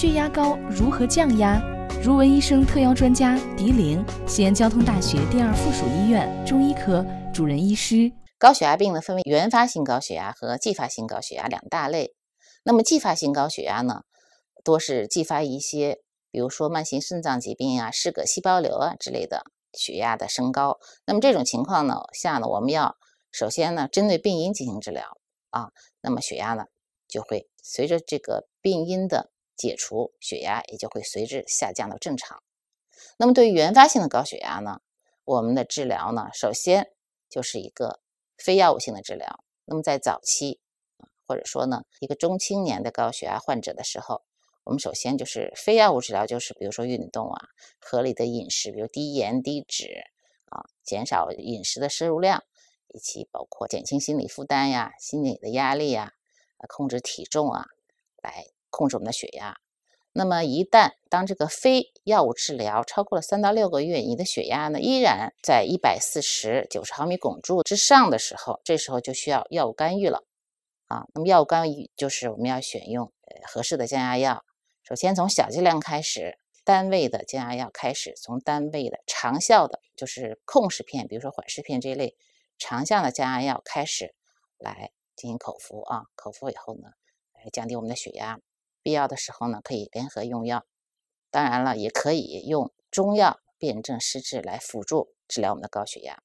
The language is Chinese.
血压高如何降压？儒文医生特邀专家狄玲，西安交通大学第二附属医院中医科主任医师。高血压病呢，分为原发性高血压和继发性高血压两大类。那么继发性高血压呢，多是继发一些，比如说慢性肾脏疾病啊、嗜铬细胞瘤啊之类的血压的升高。那么这种情况呢，下呢，我们要首先呢，针对病因进行治疗啊。那么血压呢，就会随着这个病因的。解除血压也就会随之下降到正常。那么对于原发性的高血压呢，我们的治疗呢，首先就是一个非药物性的治疗。那么在早期，或者说呢，一个中青年的高血压患者的时候，我们首先就是非药物治疗，就是比如说运动啊，合理的饮食，比如低盐低脂啊，减少饮食的摄入量，以及包括减轻心理负担呀、心理的压力呀，啊，控制体重啊，来。控制我们的血压。那么，一旦当这个非药物治疗超过了三到六个月，你的血压呢依然在一百四十、九十毫米汞柱之上的时候，这时候就需要药物干预了啊。那么，药物干预就是我们要选用呃合适的降压药。首先从小剂量开始，单位的降压药开始，从单位的长效的，就是控释片，比如说缓释片这一类长效的降压药开始来进行口服啊。口服以后呢，来降低我们的血压。必要的时候呢，可以联合用药，当然了，也可以用中药辨证施治来辅助治疗我们的高血压。